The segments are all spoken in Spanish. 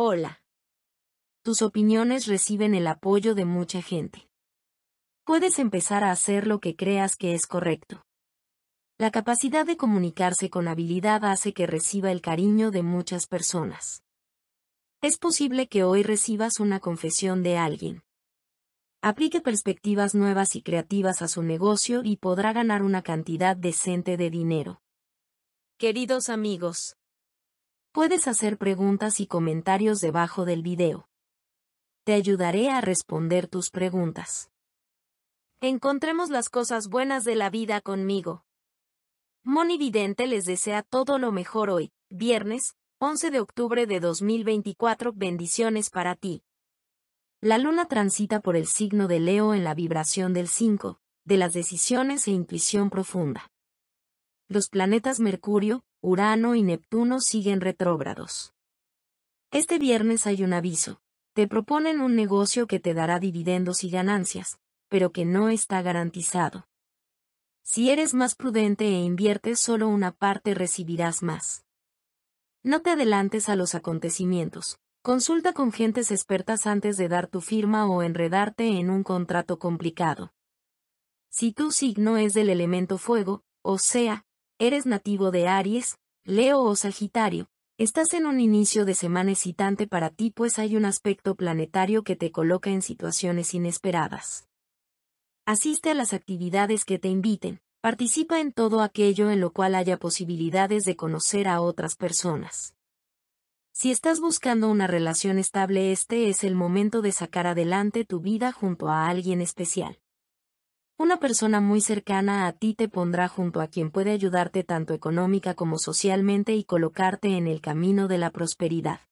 Hola. Tus opiniones reciben el apoyo de mucha gente. Puedes empezar a hacer lo que creas que es correcto. La capacidad de comunicarse con habilidad hace que reciba el cariño de muchas personas. Es posible que hoy recibas una confesión de alguien. Aplique perspectivas nuevas y creativas a su negocio y podrá ganar una cantidad decente de dinero. Queridos amigos, Puedes hacer preguntas y comentarios debajo del video. Te ayudaré a responder tus preguntas. Encontremos las cosas buenas de la vida conmigo. Moni Vidente les desea todo lo mejor hoy, viernes, 11 de octubre de 2024. Bendiciones para ti. La luna transita por el signo de Leo en la vibración del 5, de las decisiones e intuición profunda. Los planetas Mercurio, Urano y Neptuno siguen retrógrados. Este viernes hay un aviso. Te proponen un negocio que te dará dividendos y ganancias, pero que no está garantizado. Si eres más prudente e inviertes solo una parte recibirás más. No te adelantes a los acontecimientos. Consulta con gentes expertas antes de dar tu firma o enredarte en un contrato complicado. Si tu signo es del elemento fuego, o sea, eres nativo de Aries, Leo o Sagitario, estás en un inicio de semana excitante para ti pues hay un aspecto planetario que te coloca en situaciones inesperadas. Asiste a las actividades que te inviten, participa en todo aquello en lo cual haya posibilidades de conocer a otras personas. Si estás buscando una relación estable este es el momento de sacar adelante tu vida junto a alguien especial. Una persona muy cercana a ti te pondrá junto a quien puede ayudarte tanto económica como socialmente y colocarte en el camino de la prosperidad.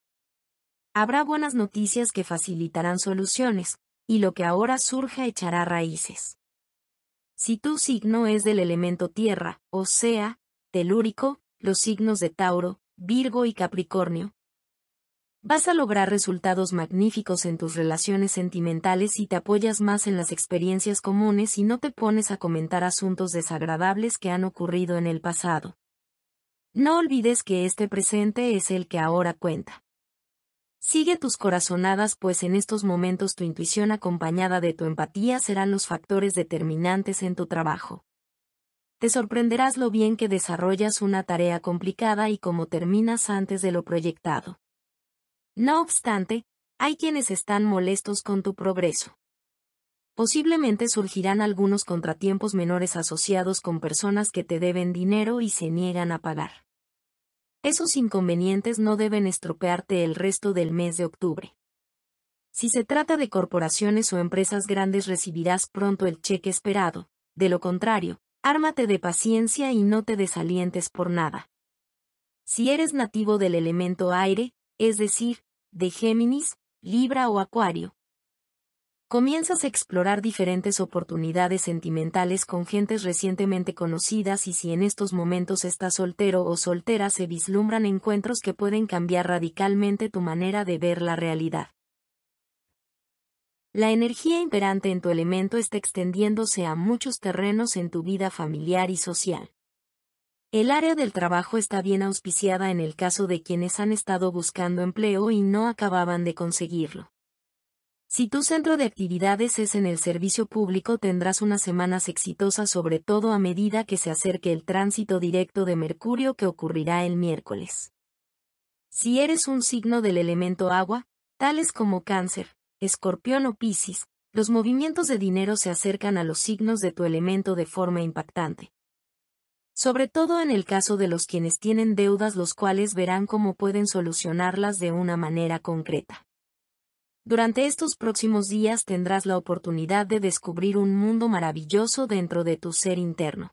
Habrá buenas noticias que facilitarán soluciones, y lo que ahora surja echará raíces. Si tu signo es del elemento tierra, o sea, telúrico, los signos de Tauro, Virgo y Capricornio, vas a lograr resultados magníficos en tus relaciones sentimentales si te apoyas más en las experiencias comunes y no te pones a comentar asuntos desagradables que han ocurrido en el pasado. No olvides que este presente es el que ahora cuenta. Sigue tus corazonadas pues en estos momentos tu intuición acompañada de tu empatía serán los factores determinantes en tu trabajo. Te sorprenderás lo bien que desarrollas una tarea complicada y cómo terminas antes de lo proyectado. No obstante, hay quienes están molestos con tu progreso. Posiblemente surgirán algunos contratiempos menores asociados con personas que te deben dinero y se niegan a pagar. Esos inconvenientes no deben estropearte el resto del mes de octubre. Si se trata de corporaciones o empresas grandes recibirás pronto el cheque esperado, de lo contrario, ármate de paciencia y no te desalientes por nada. Si eres nativo del elemento aire, es decir, de Géminis, Libra o Acuario. Comienzas a explorar diferentes oportunidades sentimentales con gentes recientemente conocidas y si en estos momentos estás soltero o soltera se vislumbran encuentros que pueden cambiar radicalmente tu manera de ver la realidad. La energía imperante en tu elemento está extendiéndose a muchos terrenos en tu vida familiar y social. El área del trabajo está bien auspiciada en el caso de quienes han estado buscando empleo y no acababan de conseguirlo. Si tu centro de actividades es en el servicio público tendrás unas semanas exitosas sobre todo a medida que se acerque el tránsito directo de Mercurio que ocurrirá el miércoles. Si eres un signo del elemento agua, tales como cáncer, escorpión o piscis, los movimientos de dinero se acercan a los signos de tu elemento de forma impactante sobre todo en el caso de los quienes tienen deudas los cuales verán cómo pueden solucionarlas de una manera concreta. Durante estos próximos días tendrás la oportunidad de descubrir un mundo maravilloso dentro de tu ser interno.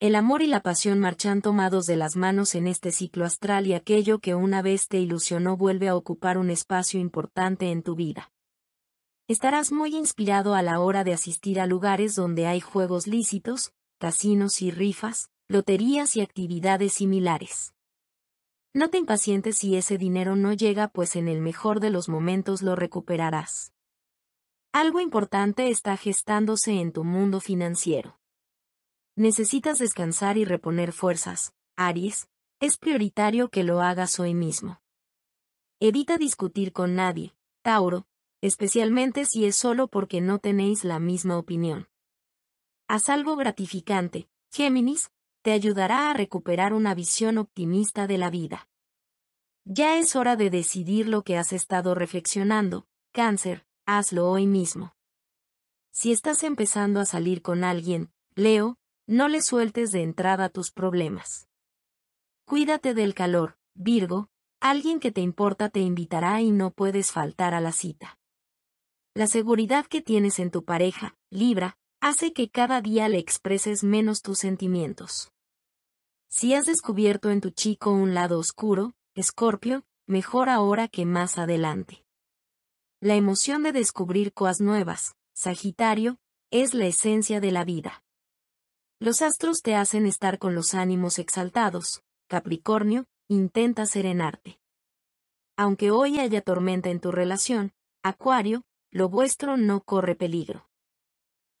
El amor y la pasión marchan tomados de las manos en este ciclo astral y aquello que una vez te ilusionó vuelve a ocupar un espacio importante en tu vida. Estarás muy inspirado a la hora de asistir a lugares donde hay juegos lícitos, casinos y rifas, loterías y actividades similares. No te impacientes si ese dinero no llega, pues en el mejor de los momentos lo recuperarás. Algo importante está gestándose en tu mundo financiero. Necesitas descansar y reponer fuerzas, Aries, es prioritario que lo hagas hoy mismo. Evita discutir con nadie, Tauro, especialmente si es solo porque no tenéis la misma opinión. Haz algo gratificante, Géminis, te ayudará a recuperar una visión optimista de la vida. Ya es hora de decidir lo que has estado reflexionando, cáncer, hazlo hoy mismo. Si estás empezando a salir con alguien, Leo, no le sueltes de entrada tus problemas. Cuídate del calor, Virgo, alguien que te importa te invitará y no puedes faltar a la cita. La seguridad que tienes en tu pareja, Libra, hace que cada día le expreses menos tus sentimientos. Si has descubierto en tu chico un lado oscuro, Escorpio, mejor ahora que más adelante. La emoción de descubrir cosas nuevas, Sagitario, es la esencia de la vida. Los astros te hacen estar con los ánimos exaltados, Capricornio, intenta serenarte. Aunque hoy haya tormenta en tu relación, Acuario, lo vuestro no corre peligro.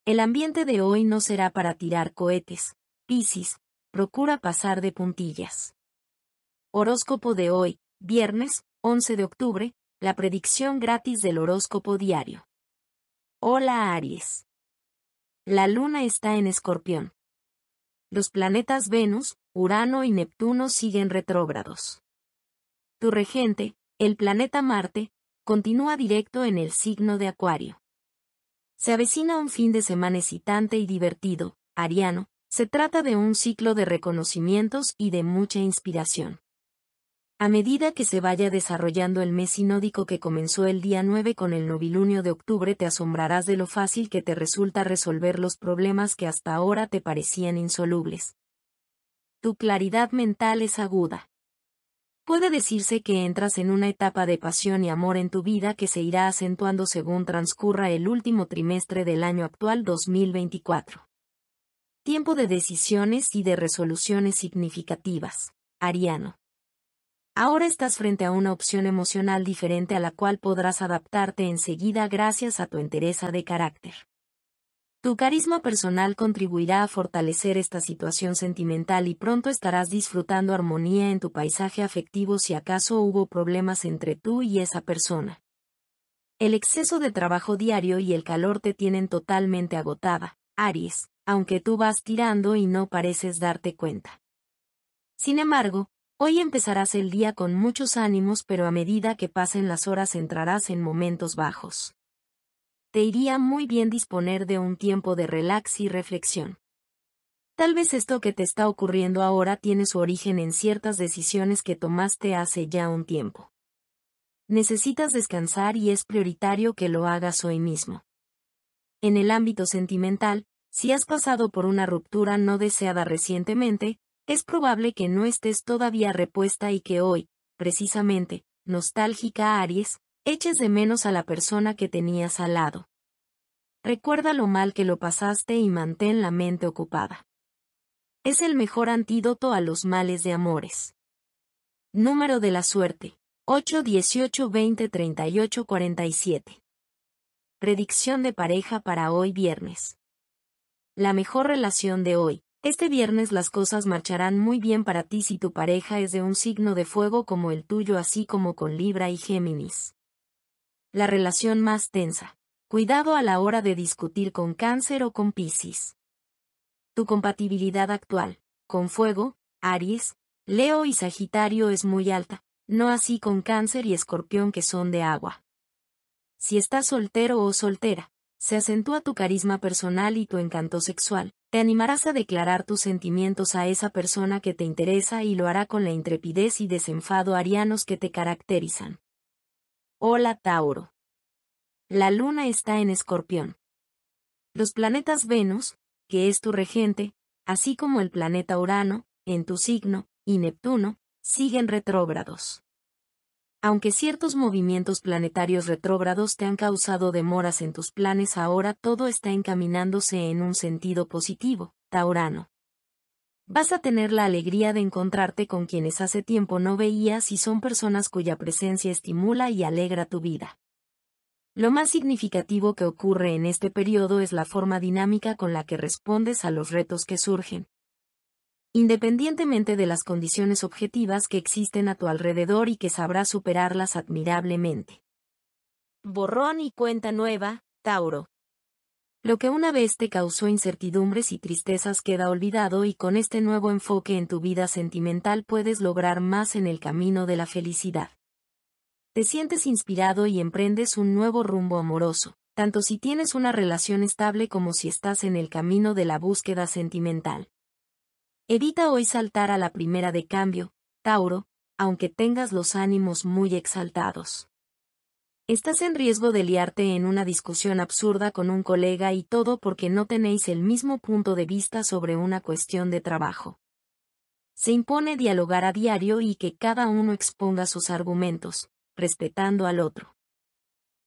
El ambiente de hoy no será para tirar cohetes. Pisces, procura pasar de puntillas. Horóscopo de hoy, viernes, 11 de octubre, la predicción gratis del horóscopo diario. Hola Aries. La luna está en escorpión. Los planetas Venus, Urano y Neptuno siguen retrógrados. Tu regente, el planeta Marte, continúa directo en el signo de Acuario. Se avecina un fin de semana excitante y divertido, Ariano, se trata de un ciclo de reconocimientos y de mucha inspiración. A medida que se vaya desarrollando el mes sinódico que comenzó el día 9 con el novilunio de octubre te asombrarás de lo fácil que te resulta resolver los problemas que hasta ahora te parecían insolubles. Tu claridad mental es aguda. Puede decirse que entras en una etapa de pasión y amor en tu vida que se irá acentuando según transcurra el último trimestre del año actual 2024. Tiempo de decisiones y de resoluciones significativas. Ariano. Ahora estás frente a una opción emocional diferente a la cual podrás adaptarte enseguida gracias a tu entereza de carácter. Tu carisma personal contribuirá a fortalecer esta situación sentimental y pronto estarás disfrutando armonía en tu paisaje afectivo si acaso hubo problemas entre tú y esa persona. El exceso de trabajo diario y el calor te tienen totalmente agotada, Aries, aunque tú vas tirando y no pareces darte cuenta. Sin embargo, hoy empezarás el día con muchos ánimos pero a medida que pasen las horas entrarás en momentos bajos te iría muy bien disponer de un tiempo de relax y reflexión. Tal vez esto que te está ocurriendo ahora tiene su origen en ciertas decisiones que tomaste hace ya un tiempo. Necesitas descansar y es prioritario que lo hagas hoy mismo. En el ámbito sentimental, si has pasado por una ruptura no deseada recientemente, es probable que no estés todavía repuesta y que hoy, precisamente, nostálgica Aries, eches de menos a la persona que tenías al lado. Recuerda lo mal que lo pasaste y mantén la mente ocupada. Es el mejor antídoto a los males de amores. Número de la suerte. 8 18 20 38 47. Predicción de pareja para hoy viernes. La mejor relación de hoy. Este viernes las cosas marcharán muy bien para ti si tu pareja es de un signo de fuego como el tuyo así como con Libra y Géminis la relación más tensa. Cuidado a la hora de discutir con cáncer o con Piscis. Tu compatibilidad actual, con fuego, Aries, Leo y Sagitario es muy alta, no así con cáncer y escorpión que son de agua. Si estás soltero o soltera, se acentúa tu carisma personal y tu encanto sexual, te animarás a declarar tus sentimientos a esa persona que te interesa y lo hará con la intrepidez y desenfado arianos que te caracterizan. Hola Tauro. La luna está en escorpión. Los planetas Venus, que es tu regente, así como el planeta Urano, en tu signo, y Neptuno, siguen retrógrados. Aunque ciertos movimientos planetarios retrógrados te han causado demoras en tus planes, ahora todo está encaminándose en un sentido positivo, Taurano. Vas a tener la alegría de encontrarte con quienes hace tiempo no veías y son personas cuya presencia estimula y alegra tu vida. Lo más significativo que ocurre en este periodo es la forma dinámica con la que respondes a los retos que surgen. Independientemente de las condiciones objetivas que existen a tu alrededor y que sabrás superarlas admirablemente. Borrón y cuenta nueva, Tauro. Lo que una vez te causó incertidumbres y tristezas queda olvidado y con este nuevo enfoque en tu vida sentimental puedes lograr más en el camino de la felicidad. Te sientes inspirado y emprendes un nuevo rumbo amoroso, tanto si tienes una relación estable como si estás en el camino de la búsqueda sentimental. Evita hoy saltar a la primera de cambio, Tauro, aunque tengas los ánimos muy exaltados. Estás en riesgo de liarte en una discusión absurda con un colega y todo porque no tenéis el mismo punto de vista sobre una cuestión de trabajo. Se impone dialogar a diario y que cada uno exponga sus argumentos, respetando al otro.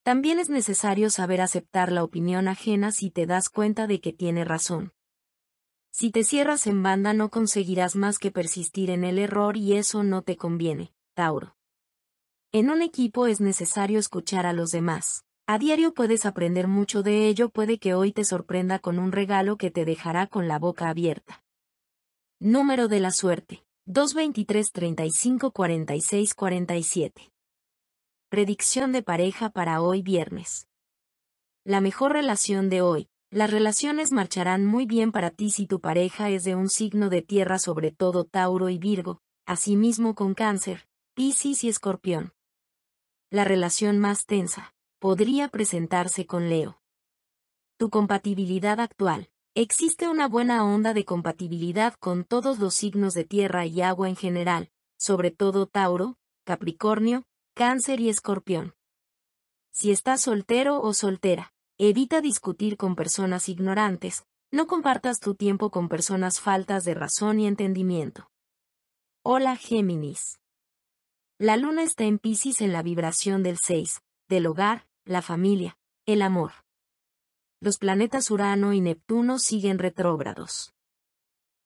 También es necesario saber aceptar la opinión ajena si te das cuenta de que tiene razón. Si te cierras en banda no conseguirás más que persistir en el error y eso no te conviene, Tauro. En un equipo es necesario escuchar a los demás. A diario puedes aprender mucho de ello, puede que hoy te sorprenda con un regalo que te dejará con la boca abierta. Número de la suerte. 223 35 46 47. Predicción de pareja para hoy viernes. La mejor relación de hoy. Las relaciones marcharán muy bien para ti si tu pareja es de un signo de tierra, sobre todo Tauro y Virgo, asimismo con Cáncer, Piscis y Escorpión la relación más tensa podría presentarse con Leo. Tu compatibilidad actual. Existe una buena onda de compatibilidad con todos los signos de tierra y agua en general, sobre todo Tauro, Capricornio, Cáncer y Escorpión. Si estás soltero o soltera, evita discutir con personas ignorantes, no compartas tu tiempo con personas faltas de razón y entendimiento. Hola Géminis. La luna está en Pisces en la vibración del 6, del hogar, la familia, el amor. Los planetas Urano y Neptuno siguen retrógrados.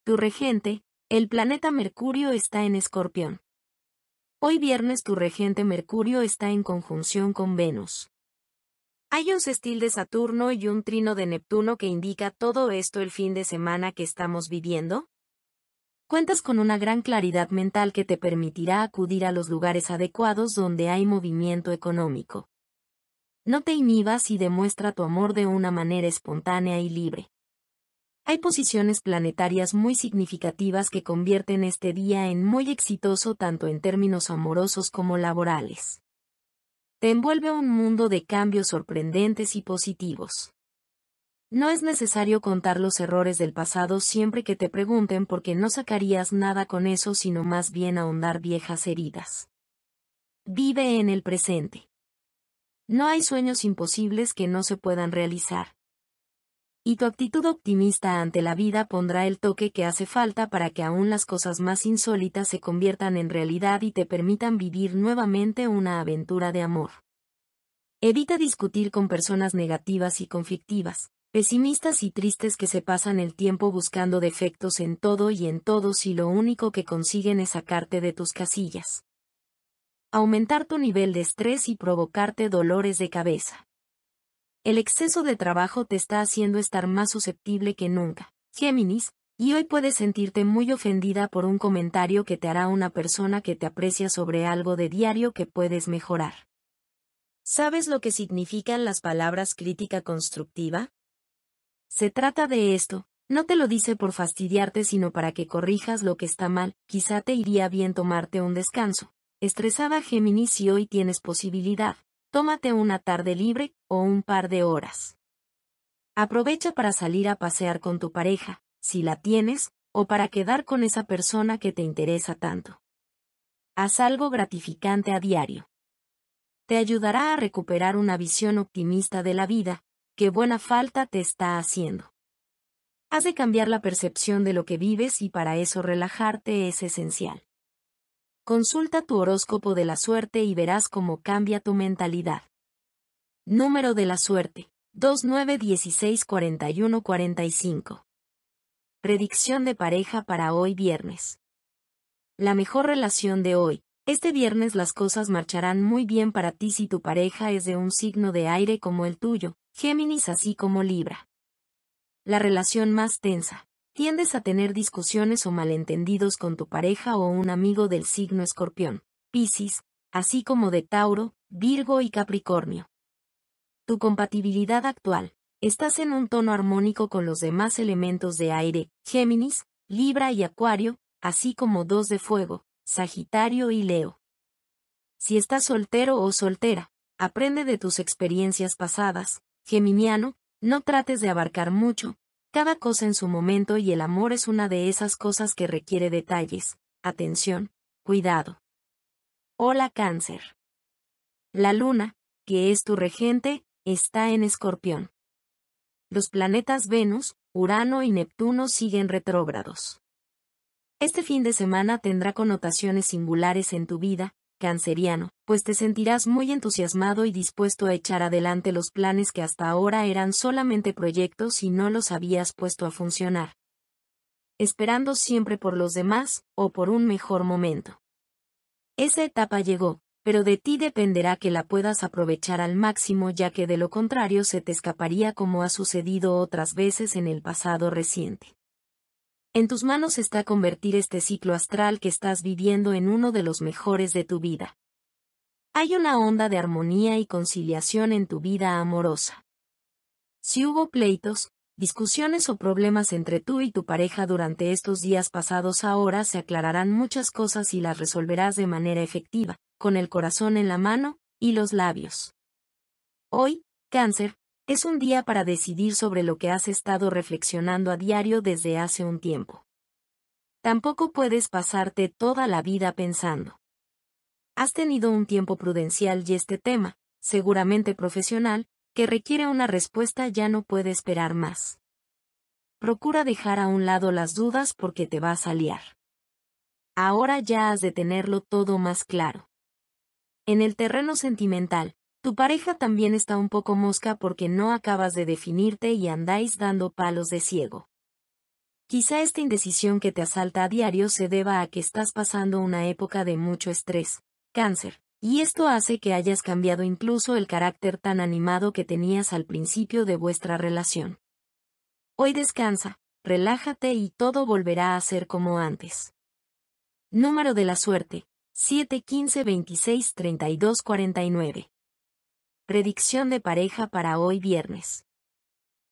Tu regente, el planeta Mercurio está en Escorpión. Hoy viernes tu regente Mercurio está en conjunción con Venus. Hay un sextil de Saturno y un trino de Neptuno que indica todo esto el fin de semana que estamos viviendo cuentas con una gran claridad mental que te permitirá acudir a los lugares adecuados donde hay movimiento económico. No te inhibas y demuestra tu amor de una manera espontánea y libre. Hay posiciones planetarias muy significativas que convierten este día en muy exitoso tanto en términos amorosos como laborales. Te envuelve un mundo de cambios sorprendentes y positivos. No es necesario contar los errores del pasado siempre que te pregunten porque no sacarías nada con eso sino más bien ahondar viejas heridas. Vive en el presente. No hay sueños imposibles que no se puedan realizar. Y tu actitud optimista ante la vida pondrá el toque que hace falta para que aún las cosas más insólitas se conviertan en realidad y te permitan vivir nuevamente una aventura de amor. Evita discutir con personas negativas y conflictivas. Pesimistas y tristes que se pasan el tiempo buscando defectos en todo y en todos y lo único que consiguen es sacarte de tus casillas. Aumentar tu nivel de estrés y provocarte dolores de cabeza. El exceso de trabajo te está haciendo estar más susceptible que nunca. Géminis, y hoy puedes sentirte muy ofendida por un comentario que te hará una persona que te aprecia sobre algo de diario que puedes mejorar. ¿Sabes lo que significan las palabras crítica constructiva? Se trata de esto, no te lo dice por fastidiarte sino para que corrijas lo que está mal, quizá te iría bien tomarte un descanso. Estresada Géminis si hoy tienes posibilidad, tómate una tarde libre, o un par de horas. Aprovecha para salir a pasear con tu pareja, si la tienes, o para quedar con esa persona que te interesa tanto. Haz algo gratificante a diario. Te ayudará a recuperar una visión optimista de la vida, qué buena falta te está haciendo. Has de cambiar la percepción de lo que vives y para eso relajarte es esencial. Consulta tu horóscopo de la suerte y verás cómo cambia tu mentalidad. Número de la suerte. 29164145. Predicción de pareja para hoy viernes. La mejor relación de hoy. Este viernes las cosas marcharán muy bien para ti si tu pareja es de un signo de aire como el tuyo, Géminis así como Libra. La relación más tensa. Tiendes a tener discusiones o malentendidos con tu pareja o un amigo del signo escorpión, Piscis, así como de Tauro, Virgo y Capricornio. Tu compatibilidad actual. Estás en un tono armónico con los demás elementos de aire, Géminis, Libra y Acuario, así como dos de fuego, Sagitario y Leo. Si estás soltero o soltera, aprende de tus experiencias pasadas, Geminiano, no trates de abarcar mucho, cada cosa en su momento y el amor es una de esas cosas que requiere detalles, atención, cuidado. Hola cáncer. La luna, que es tu regente, está en escorpión. Los planetas Venus, Urano y Neptuno siguen retrógrados. Este fin de semana tendrá connotaciones singulares en tu vida, canceriano, pues te sentirás muy entusiasmado y dispuesto a echar adelante los planes que hasta ahora eran solamente proyectos y no los habías puesto a funcionar. Esperando siempre por los demás, o por un mejor momento. Esa etapa llegó, pero de ti dependerá que la puedas aprovechar al máximo ya que de lo contrario se te escaparía como ha sucedido otras veces en el pasado reciente. En tus manos está convertir este ciclo astral que estás viviendo en uno de los mejores de tu vida. Hay una onda de armonía y conciliación en tu vida amorosa. Si hubo pleitos, discusiones o problemas entre tú y tu pareja durante estos días pasados ahora se aclararán muchas cosas y las resolverás de manera efectiva, con el corazón en la mano y los labios. Hoy, cáncer, es un día para decidir sobre lo que has estado reflexionando a diario desde hace un tiempo. Tampoco puedes pasarte toda la vida pensando. Has tenido un tiempo prudencial y este tema, seguramente profesional, que requiere una respuesta ya no puede esperar más. Procura dejar a un lado las dudas porque te vas a liar. Ahora ya has de tenerlo todo más claro. En el terreno sentimental, tu pareja también está un poco mosca porque no acabas de definirte y andáis dando palos de ciego. Quizá esta indecisión que te asalta a diario se deba a que estás pasando una época de mucho estrés, cáncer, y esto hace que hayas cambiado incluso el carácter tan animado que tenías al principio de vuestra relación. Hoy descansa, relájate y todo volverá a ser como antes. Número de la suerte, 715 26 Predicción de pareja para hoy viernes.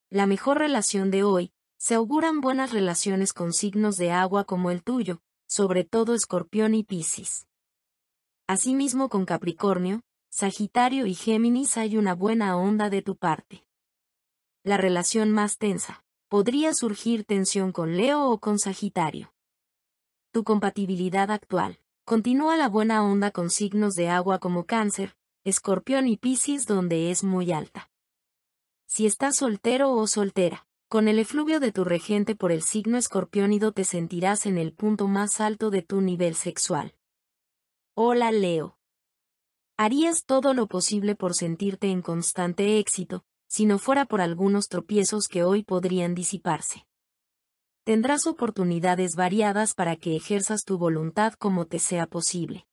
La mejor relación de hoy, se auguran buenas relaciones con signos de agua como el tuyo, sobre todo Escorpión y Piscis. Asimismo con Capricornio, Sagitario y Géminis hay una buena onda de tu parte. La relación más tensa. Podría surgir tensión con Leo o con Sagitario. Tu compatibilidad actual. Continúa la buena onda con signos de agua como cáncer, Escorpión y Piscis donde es muy alta. Si estás soltero o soltera, con el efluvio de tu regente por el signo escorpiónido te sentirás en el punto más alto de tu nivel sexual. Hola Leo. Harías todo lo posible por sentirte en constante éxito, si no fuera por algunos tropiezos que hoy podrían disiparse. Tendrás oportunidades variadas para que ejerzas tu voluntad como te sea posible.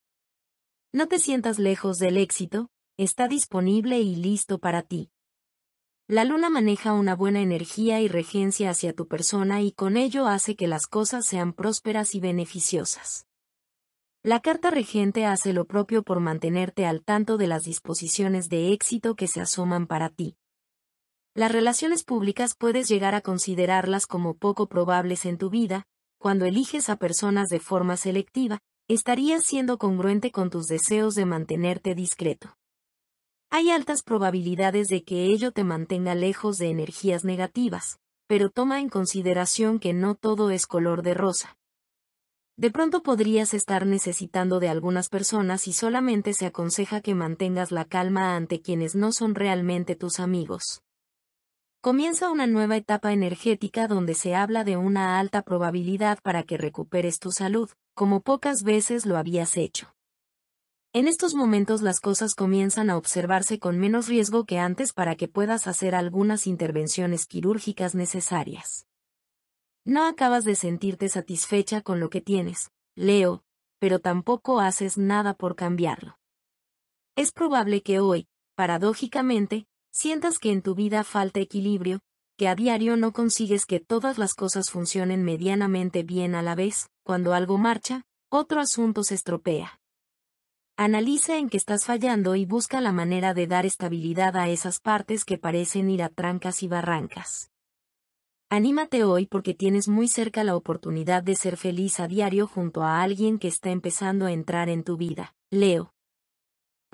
No te sientas lejos del éxito, está disponible y listo para ti. La luna maneja una buena energía y regencia hacia tu persona y con ello hace que las cosas sean prósperas y beneficiosas. La carta regente hace lo propio por mantenerte al tanto de las disposiciones de éxito que se asoman para ti. Las relaciones públicas puedes llegar a considerarlas como poco probables en tu vida, cuando eliges a personas de forma selectiva, estarías siendo congruente con tus deseos de mantenerte discreto. Hay altas probabilidades de que ello te mantenga lejos de energías negativas, pero toma en consideración que no todo es color de rosa. De pronto podrías estar necesitando de algunas personas y solamente se aconseja que mantengas la calma ante quienes no son realmente tus amigos. Comienza una nueva etapa energética donde se habla de una alta probabilidad para que recuperes tu salud, como pocas veces lo habías hecho. En estos momentos las cosas comienzan a observarse con menos riesgo que antes para que puedas hacer algunas intervenciones quirúrgicas necesarias. No acabas de sentirte satisfecha con lo que tienes, Leo, pero tampoco haces nada por cambiarlo. Es probable que hoy, paradójicamente, sientas que en tu vida falta equilibrio, que a diario no consigues que todas las cosas funcionen medianamente bien a la vez, cuando algo marcha, otro asunto se estropea. Analiza en qué estás fallando y busca la manera de dar estabilidad a esas partes que parecen ir a trancas y barrancas. Anímate hoy porque tienes muy cerca la oportunidad de ser feliz a diario junto a alguien que está empezando a entrar en tu vida. Leo.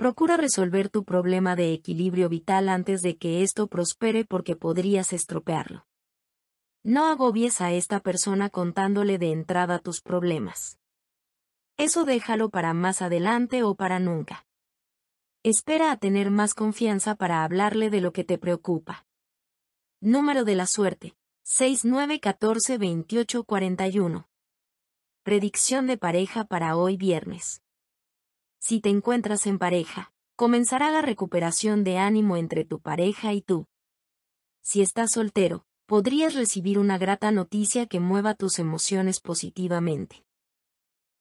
Procura resolver tu problema de equilibrio vital antes de que esto prospere porque podrías estropearlo. No agobies a esta persona contándole de entrada tus problemas. Eso déjalo para más adelante o para nunca. Espera a tener más confianza para hablarle de lo que te preocupa. Número de la suerte. 69142841. Predicción de pareja para hoy viernes si te encuentras en pareja, comenzará la recuperación de ánimo entre tu pareja y tú. Si estás soltero, podrías recibir una grata noticia que mueva tus emociones positivamente.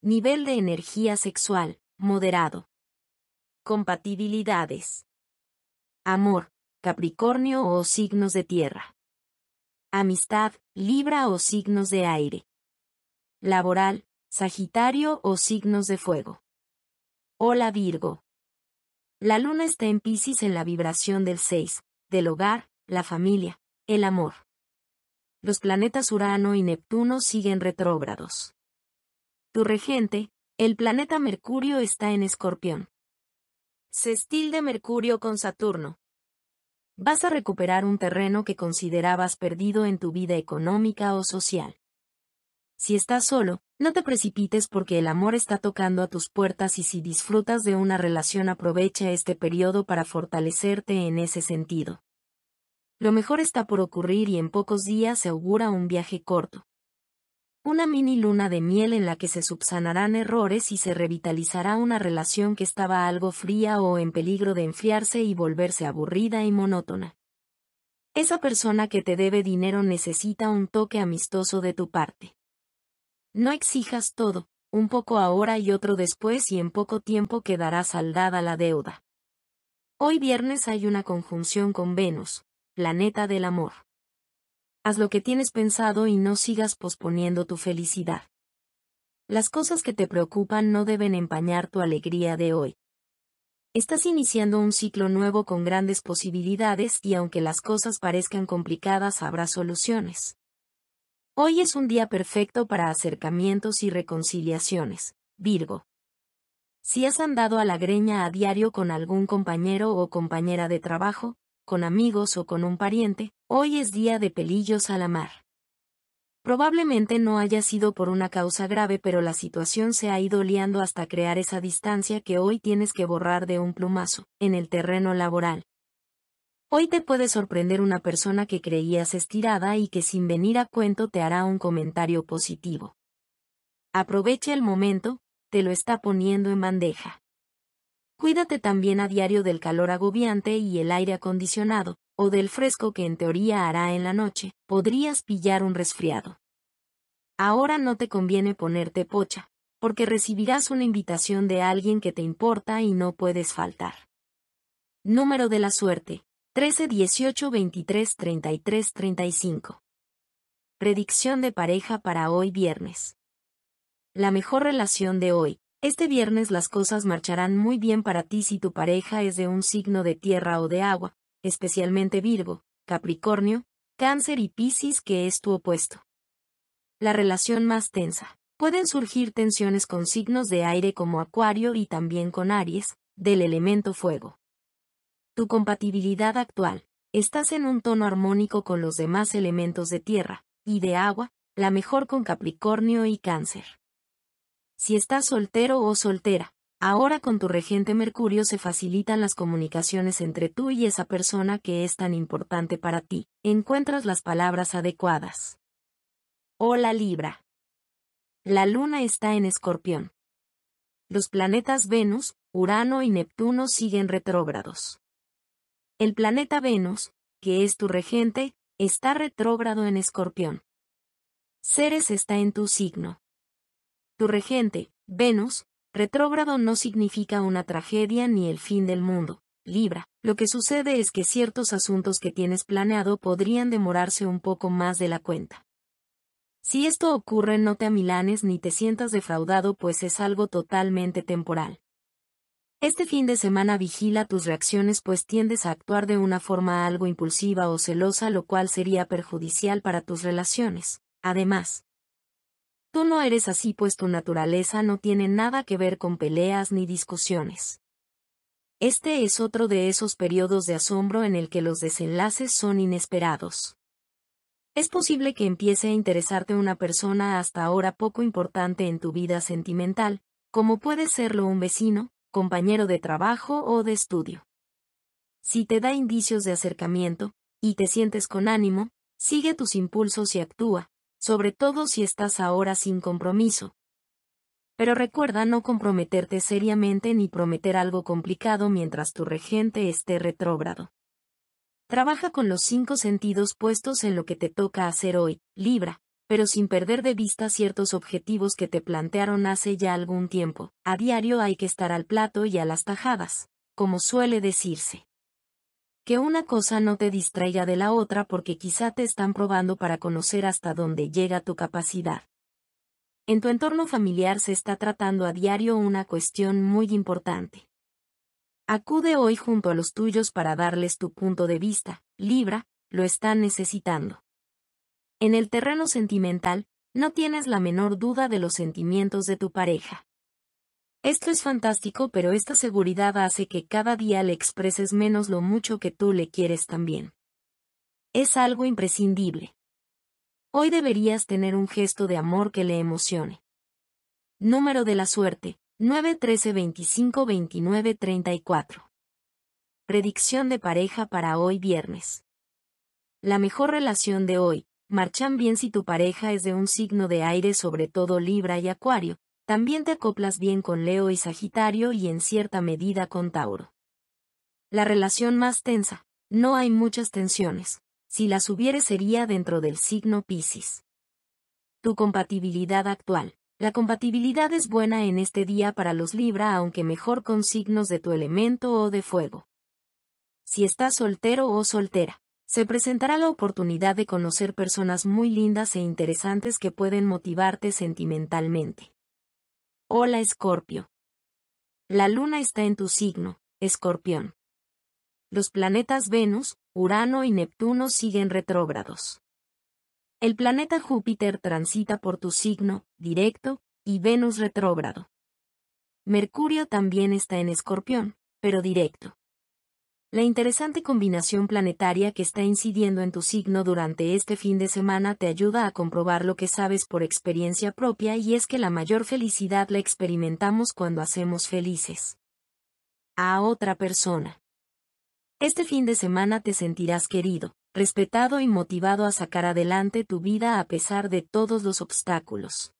Nivel de energía sexual, moderado. Compatibilidades. Amor, Capricornio o signos de tierra. Amistad, Libra o signos de aire. Laboral, Sagitario o signos de fuego. Hola Virgo. La luna está en Pisces en la vibración del 6, del hogar, la familia, el amor. Los planetas Urano y Neptuno siguen retrógrados. Tu regente, el planeta Mercurio está en Escorpión. Sextil de Mercurio con Saturno. Vas a recuperar un terreno que considerabas perdido en tu vida económica o social. Si estás solo, no te precipites porque el amor está tocando a tus puertas y si disfrutas de una relación aprovecha este periodo para fortalecerte en ese sentido. Lo mejor está por ocurrir y en pocos días se augura un viaje corto. Una mini luna de miel en la que se subsanarán errores y se revitalizará una relación que estaba algo fría o en peligro de enfriarse y volverse aburrida y monótona. Esa persona que te debe dinero necesita un toque amistoso de tu parte. No exijas todo, un poco ahora y otro después y en poco tiempo quedará saldada la deuda. Hoy viernes hay una conjunción con Venus, planeta del amor. Haz lo que tienes pensado y no sigas posponiendo tu felicidad. Las cosas que te preocupan no deben empañar tu alegría de hoy. Estás iniciando un ciclo nuevo con grandes posibilidades y aunque las cosas parezcan complicadas habrá soluciones. Hoy es un día perfecto para acercamientos y reconciliaciones, Virgo. Si has andado a la greña a diario con algún compañero o compañera de trabajo, con amigos o con un pariente, hoy es día de pelillos a la mar. Probablemente no haya sido por una causa grave, pero la situación se ha ido liando hasta crear esa distancia que hoy tienes que borrar de un plumazo, en el terreno laboral. Hoy te puede sorprender una persona que creías estirada y que sin venir a cuento te hará un comentario positivo. Aprovecha el momento, te lo está poniendo en bandeja. Cuídate también a diario del calor agobiante y el aire acondicionado, o del fresco que en teoría hará en la noche, podrías pillar un resfriado. Ahora no te conviene ponerte pocha, porque recibirás una invitación de alguien que te importa y no puedes faltar. Número de la suerte, 13 18 23 33 35. Predicción de pareja para hoy viernes. La mejor relación de hoy. Este viernes las cosas marcharán muy bien para ti si tu pareja es de un signo de tierra o de agua, especialmente Virgo, Capricornio, Cáncer y Piscis que es tu opuesto. La relación más tensa. Pueden surgir tensiones con signos de aire como Acuario y también con Aries, del elemento fuego. Tu compatibilidad actual. Estás en un tono armónico con los demás elementos de tierra y de agua, la mejor con Capricornio y Cáncer. Si estás soltero o soltera, ahora con tu regente Mercurio se facilitan las comunicaciones entre tú y esa persona que es tan importante para ti. Encuentras las palabras adecuadas. Hola Libra. La luna está en escorpión. Los planetas Venus, Urano y Neptuno siguen retrógrados. El planeta Venus, que es tu regente, está retrógrado en Escorpión. Ceres está en tu signo. Tu regente, Venus, retrógrado no significa una tragedia ni el fin del mundo. Libra, lo que sucede es que ciertos asuntos que tienes planeado podrían demorarse un poco más de la cuenta. Si esto ocurre no te amilanes ni te sientas defraudado pues es algo totalmente temporal. Este fin de semana vigila tus reacciones pues tiendes a actuar de una forma algo impulsiva o celosa lo cual sería perjudicial para tus relaciones. Además, tú no eres así pues tu naturaleza no tiene nada que ver con peleas ni discusiones. Este es otro de esos periodos de asombro en el que los desenlaces son inesperados. Es posible que empiece a interesarte una persona hasta ahora poco importante en tu vida sentimental, como puede serlo un vecino, compañero de trabajo o de estudio. Si te da indicios de acercamiento, y te sientes con ánimo, sigue tus impulsos y actúa, sobre todo si estás ahora sin compromiso. Pero recuerda no comprometerte seriamente ni prometer algo complicado mientras tu regente esté retrógrado. Trabaja con los cinco sentidos puestos en lo que te toca hacer hoy, Libra, pero sin perder de vista ciertos objetivos que te plantearon hace ya algún tiempo. A diario hay que estar al plato y a las tajadas, como suele decirse. Que una cosa no te distraiga de la otra porque quizá te están probando para conocer hasta dónde llega tu capacidad. En tu entorno familiar se está tratando a diario una cuestión muy importante. Acude hoy junto a los tuyos para darles tu punto de vista, Libra, lo están necesitando. En el terreno sentimental, no tienes la menor duda de los sentimientos de tu pareja. Esto es fantástico, pero esta seguridad hace que cada día le expreses menos lo mucho que tú le quieres también. Es algo imprescindible. Hoy deberías tener un gesto de amor que le emocione. Número de la suerte, 913-25-29-34. Predicción de pareja para hoy viernes. La mejor relación de hoy, marchan bien si tu pareja es de un signo de aire sobre todo Libra y Acuario, también te acoplas bien con Leo y Sagitario y en cierta medida con Tauro. La relación más tensa. No hay muchas tensiones. Si las hubiere sería dentro del signo Piscis. Tu compatibilidad actual. La compatibilidad es buena en este día para los Libra aunque mejor con signos de tu elemento o de fuego. Si estás soltero o soltera se presentará la oportunidad de conocer personas muy lindas e interesantes que pueden motivarte sentimentalmente. Hola Escorpio. La luna está en tu signo, Escorpión. Los planetas Venus, Urano y Neptuno siguen retrógrados. El planeta Júpiter transita por tu signo, directo, y Venus retrógrado. Mercurio también está en Escorpión, pero directo. La interesante combinación planetaria que está incidiendo en tu signo durante este fin de semana te ayuda a comprobar lo que sabes por experiencia propia y es que la mayor felicidad la experimentamos cuando hacemos felices a otra persona. Este fin de semana te sentirás querido, respetado y motivado a sacar adelante tu vida a pesar de todos los obstáculos.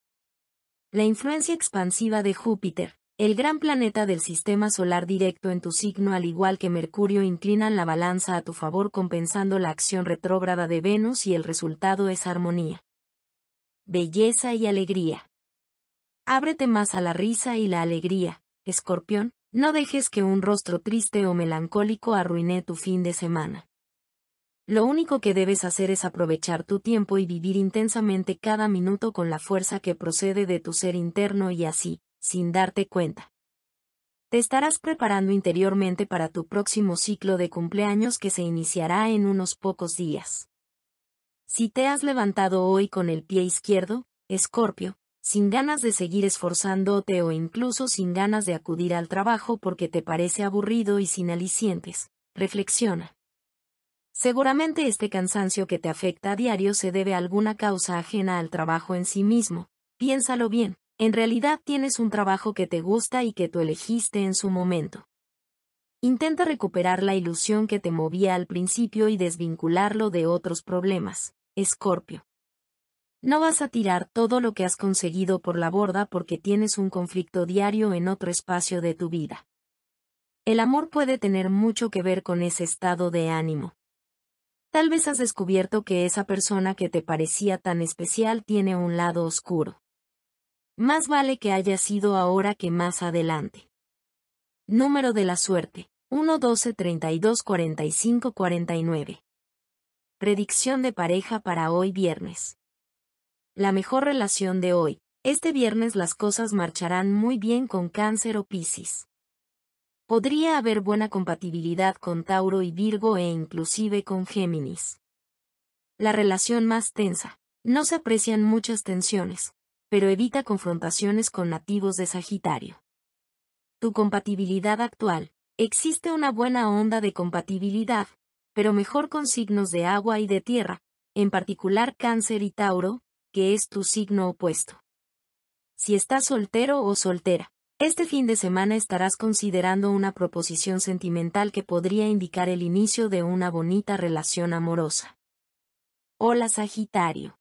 La influencia expansiva de Júpiter, el gran planeta del sistema solar directo en tu signo al igual que Mercurio inclinan la balanza a tu favor compensando la acción retrógrada de Venus y el resultado es armonía. Belleza y alegría. Ábrete más a la risa y la alegría, escorpión, no dejes que un rostro triste o melancólico arruine tu fin de semana. Lo único que debes hacer es aprovechar tu tiempo y vivir intensamente cada minuto con la fuerza que procede de tu ser interno y así, sin darte cuenta. Te estarás preparando interiormente para tu próximo ciclo de cumpleaños que se iniciará en unos pocos días. Si te has levantado hoy con el pie izquierdo, Escorpio, sin ganas de seguir esforzándote o incluso sin ganas de acudir al trabajo porque te parece aburrido y sin alicientes, reflexiona. Seguramente este cansancio que te afecta a diario se debe a alguna causa ajena al trabajo en sí mismo, piénsalo bien. En realidad tienes un trabajo que te gusta y que tú elegiste en su momento. Intenta recuperar la ilusión que te movía al principio y desvincularlo de otros problemas. Escorpio. No vas a tirar todo lo que has conseguido por la borda porque tienes un conflicto diario en otro espacio de tu vida. El amor puede tener mucho que ver con ese estado de ánimo. Tal vez has descubierto que esa persona que te parecía tan especial tiene un lado oscuro. Más vale que haya sido ahora que más adelante. Número de la suerte. 1 12 32 45 49. Predicción de pareja para hoy viernes. La mejor relación de hoy. Este viernes las cosas marcharán muy bien con Cáncer o Piscis. Podría haber buena compatibilidad con Tauro y Virgo e inclusive con Géminis. La relación más tensa. No se aprecian muchas tensiones, pero evita confrontaciones con nativos de Sagitario. Tu compatibilidad actual. Existe una buena onda de compatibilidad, pero mejor con signos de agua y de tierra, en particular cáncer y tauro, que es tu signo opuesto. Si estás soltero o soltera, este fin de semana estarás considerando una proposición sentimental que podría indicar el inicio de una bonita relación amorosa. Hola Sagitario.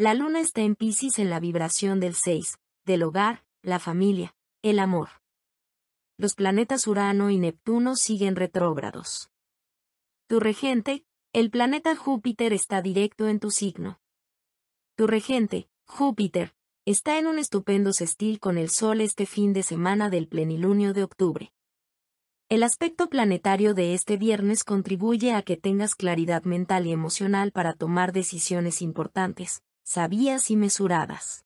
La luna está en Pisces en la vibración del 6, del hogar, la familia, el amor. Los planetas Urano y Neptuno siguen retrógrados. Tu regente, el planeta Júpiter está directo en tu signo. Tu regente, Júpiter, está en un estupendo sextil con el Sol este fin de semana del plenilunio de octubre. El aspecto planetario de este viernes contribuye a que tengas claridad mental y emocional para tomar decisiones importantes, sabías y mesuradas.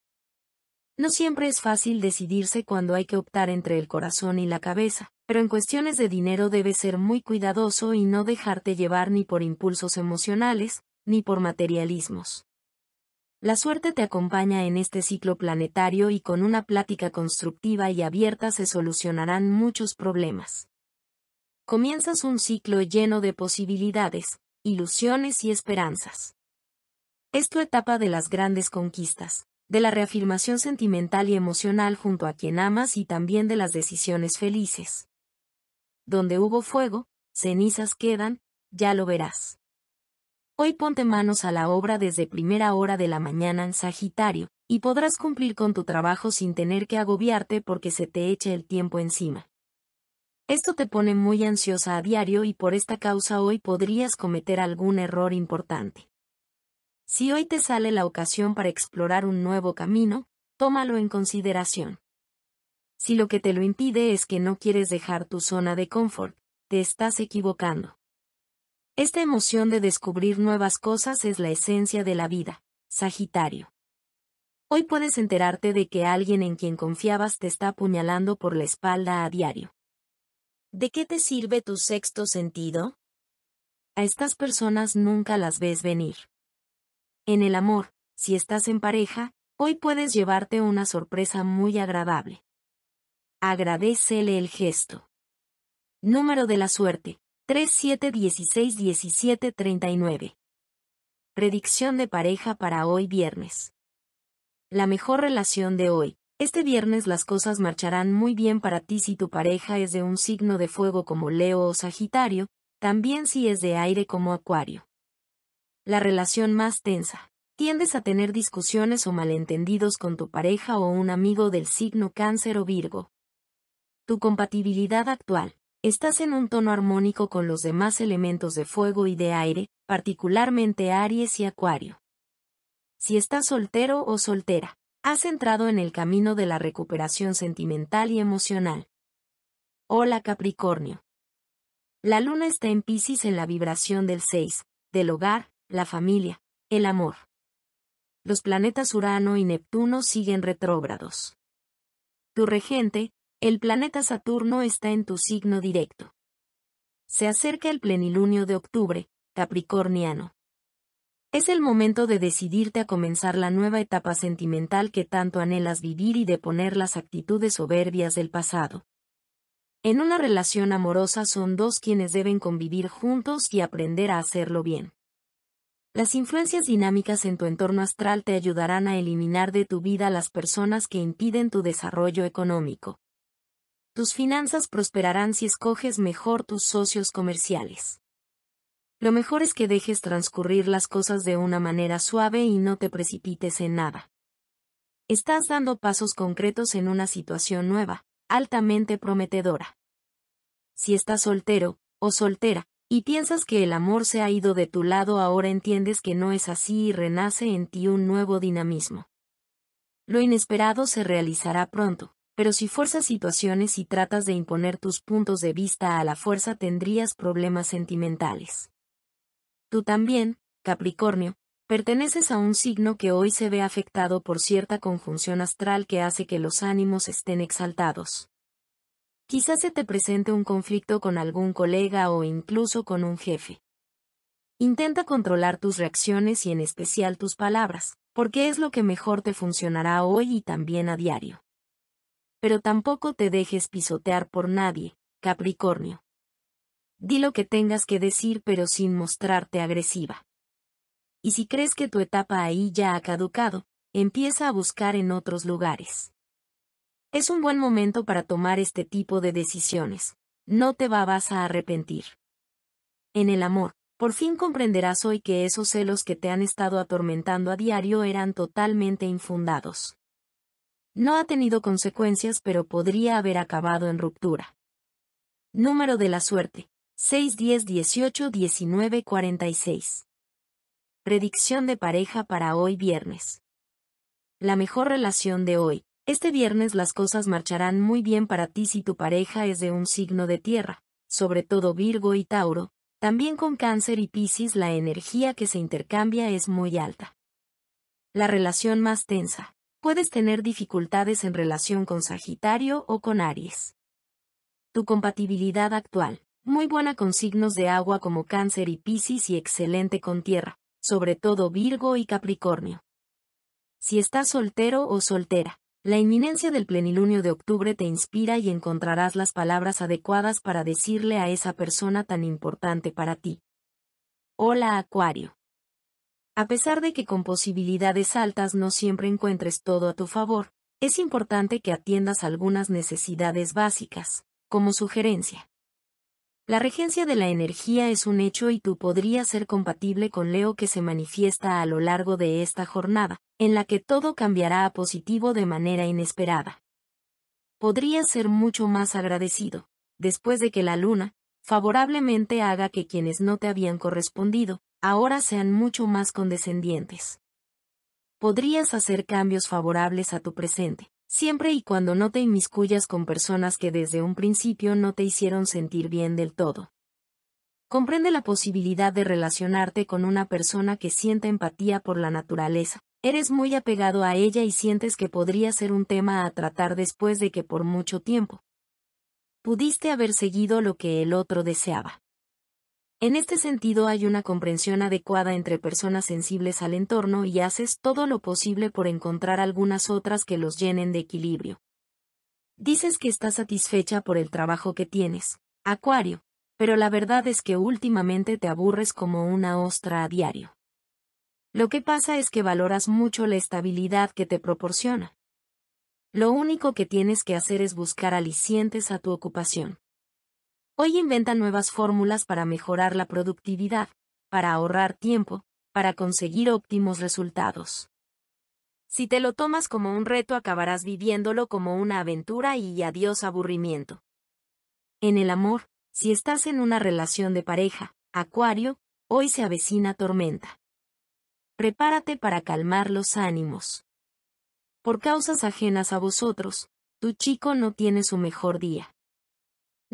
No siempre es fácil decidirse cuando hay que optar entre el corazón y la cabeza, pero en cuestiones de dinero debes ser muy cuidadoso y no dejarte llevar ni por impulsos emocionales, ni por materialismos. La suerte te acompaña en este ciclo planetario y con una plática constructiva y abierta se solucionarán muchos problemas. Comienzas un ciclo lleno de posibilidades, ilusiones y esperanzas. Es tu etapa de las grandes conquistas, de la reafirmación sentimental y emocional junto a quien amas y también de las decisiones felices. Donde hubo fuego, cenizas quedan, ya lo verás. Hoy ponte manos a la obra desde primera hora de la mañana en Sagitario, y podrás cumplir con tu trabajo sin tener que agobiarte porque se te eche el tiempo encima. Esto te pone muy ansiosa a diario y por esta causa hoy podrías cometer algún error importante. Si hoy te sale la ocasión para explorar un nuevo camino, tómalo en consideración. Si lo que te lo impide es que no quieres dejar tu zona de confort, te estás equivocando. Esta emoción de descubrir nuevas cosas es la esencia de la vida, Sagitario. Hoy puedes enterarte de que alguien en quien confiabas te está apuñalando por la espalda a diario. ¿De qué te sirve tu sexto sentido? A estas personas nunca las ves venir. En el amor, si estás en pareja, hoy puedes llevarte una sorpresa muy agradable. Agradecele el gesto. Número de la suerte, 37161739. Predicción de pareja para hoy viernes. La mejor relación de hoy. Este viernes las cosas marcharán muy bien para ti si tu pareja es de un signo de fuego como Leo o Sagitario, también si es de aire como Acuario la relación más tensa. Tiendes a tener discusiones o malentendidos con tu pareja o un amigo del signo cáncer o virgo. Tu compatibilidad actual. Estás en un tono armónico con los demás elementos de fuego y de aire, particularmente Aries y Acuario. Si estás soltero o soltera, has entrado en el camino de la recuperación sentimental y emocional. Hola Capricornio. La luna está en Pisces en la vibración del 6, del hogar, la familia, el amor. Los planetas Urano y Neptuno siguen retrógrados. Tu regente, el planeta Saturno está en tu signo directo. Se acerca el plenilunio de octubre, Capricorniano. Es el momento de decidirte a comenzar la nueva etapa sentimental que tanto anhelas vivir y de poner las actitudes soberbias del pasado. En una relación amorosa son dos quienes deben convivir juntos y aprender a hacerlo bien. Las influencias dinámicas en tu entorno astral te ayudarán a eliminar de tu vida las personas que impiden tu desarrollo económico. Tus finanzas prosperarán si escoges mejor tus socios comerciales. Lo mejor es que dejes transcurrir las cosas de una manera suave y no te precipites en nada. Estás dando pasos concretos en una situación nueva, altamente prometedora. Si estás soltero o soltera, y piensas que el amor se ha ido de tu lado ahora entiendes que no es así y renace en ti un nuevo dinamismo. Lo inesperado se realizará pronto, pero si fuerzas situaciones y tratas de imponer tus puntos de vista a la fuerza tendrías problemas sentimentales. Tú también, Capricornio, perteneces a un signo que hoy se ve afectado por cierta conjunción astral que hace que los ánimos estén exaltados. Quizás se te presente un conflicto con algún colega o incluso con un jefe. Intenta controlar tus reacciones y en especial tus palabras, porque es lo que mejor te funcionará hoy y también a diario. Pero tampoco te dejes pisotear por nadie, Capricornio. Di lo que tengas que decir pero sin mostrarte agresiva. Y si crees que tu etapa ahí ya ha caducado, empieza a buscar en otros lugares. Es un buen momento para tomar este tipo de decisiones. No te vas a arrepentir. En el amor, por fin comprenderás hoy que esos celos que te han estado atormentando a diario eran totalmente infundados. No ha tenido consecuencias pero podría haber acabado en ruptura. Número de la suerte. 6 10 18 19 46. Predicción de pareja para hoy viernes. La mejor relación de hoy, este viernes las cosas marcharán muy bien para ti si tu pareja es de un signo de tierra, sobre todo Virgo y Tauro, también con Cáncer y Piscis la energía que se intercambia es muy alta. La relación más tensa. Puedes tener dificultades en relación con Sagitario o con Aries. Tu compatibilidad actual. Muy buena con signos de agua como Cáncer y Piscis y excelente con tierra, sobre todo Virgo y Capricornio. Si estás soltero o soltera, la inminencia del plenilunio de octubre te inspira y encontrarás las palabras adecuadas para decirle a esa persona tan importante para ti. Hola Acuario. A pesar de que con posibilidades altas no siempre encuentres todo a tu favor, es importante que atiendas algunas necesidades básicas, como sugerencia. La regencia de la energía es un hecho y tú podrías ser compatible con Leo que se manifiesta a lo largo de esta jornada, en la que todo cambiará a positivo de manera inesperada. Podrías ser mucho más agradecido, después de que la luna, favorablemente haga que quienes no te habían correspondido, ahora sean mucho más condescendientes. Podrías hacer cambios favorables a tu presente, siempre y cuando no te inmiscuyas con personas que desde un principio no te hicieron sentir bien del todo. Comprende la posibilidad de relacionarte con una persona que siente empatía por la naturaleza. Eres muy apegado a ella y sientes que podría ser un tema a tratar después de que por mucho tiempo pudiste haber seguido lo que el otro deseaba. En este sentido hay una comprensión adecuada entre personas sensibles al entorno y haces todo lo posible por encontrar algunas otras que los llenen de equilibrio. Dices que estás satisfecha por el trabajo que tienes, Acuario, pero la verdad es que últimamente te aburres como una ostra a diario. Lo que pasa es que valoras mucho la estabilidad que te proporciona. Lo único que tienes que hacer es buscar alicientes a tu ocupación. Hoy inventa nuevas fórmulas para mejorar la productividad, para ahorrar tiempo, para conseguir óptimos resultados. Si te lo tomas como un reto acabarás viviéndolo como una aventura y adiós aburrimiento. En el amor, si estás en una relación de pareja, Acuario, hoy se avecina tormenta. Prepárate para calmar los ánimos. Por causas ajenas a vosotros, tu chico no tiene su mejor día.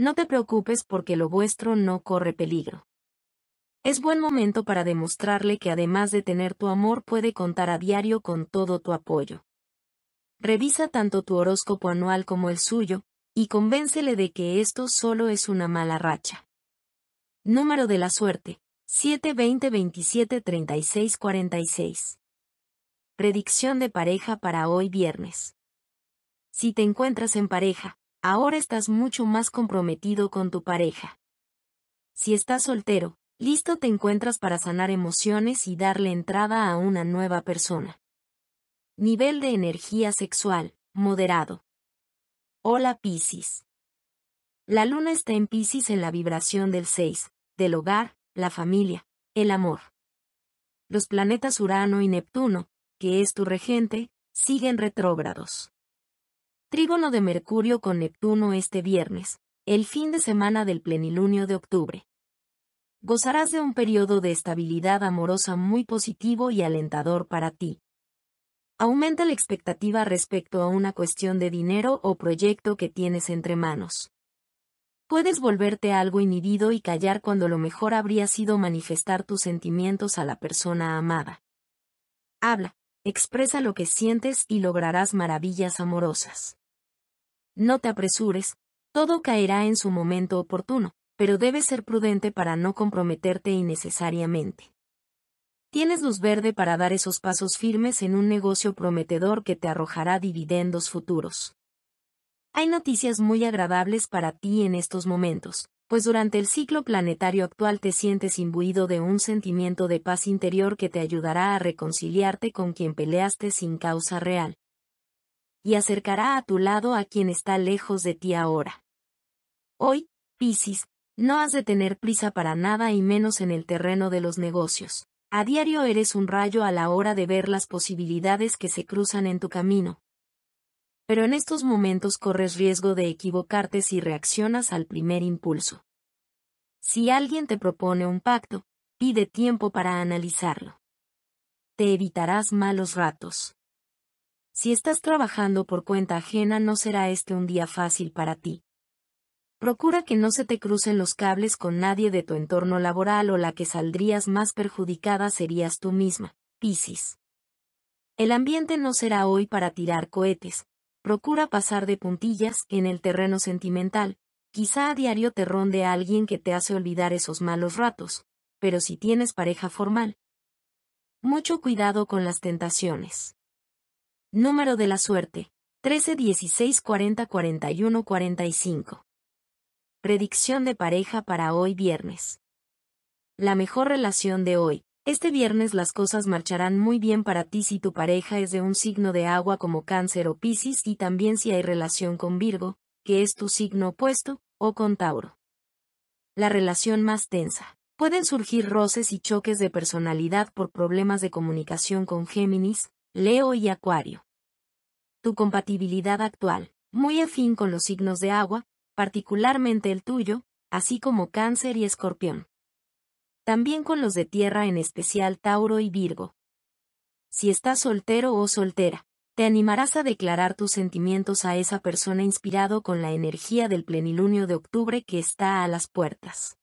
No te preocupes porque lo vuestro no corre peligro. Es buen momento para demostrarle que además de tener tu amor puede contar a diario con todo tu apoyo. Revisa tanto tu horóscopo anual como el suyo, y convéncele de que esto solo es una mala racha. Número de la suerte, 720-27-3646. Predicción de pareja para hoy viernes. Si te encuentras en pareja, ahora estás mucho más comprometido con tu pareja. Si estás soltero, listo te encuentras para sanar emociones y darle entrada a una nueva persona. Nivel de energía sexual, moderado. Hola Piscis. La luna está en Piscis en la vibración del 6, del hogar, la familia, el amor. Los planetas Urano y Neptuno, que es tu regente, siguen retrógrados. Trígono de Mercurio con Neptuno este viernes, el fin de semana del plenilunio de octubre. Gozarás de un periodo de estabilidad amorosa muy positivo y alentador para ti. Aumenta la expectativa respecto a una cuestión de dinero o proyecto que tienes entre manos. Puedes volverte algo inhibido y callar cuando lo mejor habría sido manifestar tus sentimientos a la persona amada. Habla, expresa lo que sientes y lograrás maravillas amorosas. No te apresures, todo caerá en su momento oportuno, pero debes ser prudente para no comprometerte innecesariamente. Tienes luz verde para dar esos pasos firmes en un negocio prometedor que te arrojará dividendos futuros. Hay noticias muy agradables para ti en estos momentos, pues durante el ciclo planetario actual te sientes imbuido de un sentimiento de paz interior que te ayudará a reconciliarte con quien peleaste sin causa real y acercará a tu lado a quien está lejos de ti ahora. Hoy, Piscis, no has de tener prisa para nada y menos en el terreno de los negocios. A diario eres un rayo a la hora de ver las posibilidades que se cruzan en tu camino. Pero en estos momentos corres riesgo de equivocarte si reaccionas al primer impulso. Si alguien te propone un pacto, pide tiempo para analizarlo. Te evitarás malos ratos. Si estás trabajando por cuenta ajena no será este un día fácil para ti. Procura que no se te crucen los cables con nadie de tu entorno laboral o la que saldrías más perjudicada serías tú misma, Piscis. El ambiente no será hoy para tirar cohetes. Procura pasar de puntillas en el terreno sentimental. Quizá a diario te ronde alguien que te hace olvidar esos malos ratos, pero si tienes pareja formal. Mucho cuidado con las tentaciones. Número de la suerte. 13 16 40 41 45. Predicción de pareja para hoy viernes. La mejor relación de hoy. Este viernes las cosas marcharán muy bien para ti si tu pareja es de un signo de agua como cáncer o piscis y también si hay relación con Virgo, que es tu signo opuesto, o con Tauro. La relación más tensa. Pueden surgir roces y choques de personalidad por problemas de comunicación con Géminis, Leo y Acuario. Tu compatibilidad actual, muy afín con los signos de agua, particularmente el tuyo, así como Cáncer y Escorpión. También con los de tierra en especial Tauro y Virgo. Si estás soltero o soltera, te animarás a declarar tus sentimientos a esa persona inspirado con la energía del plenilunio de octubre que está a las puertas.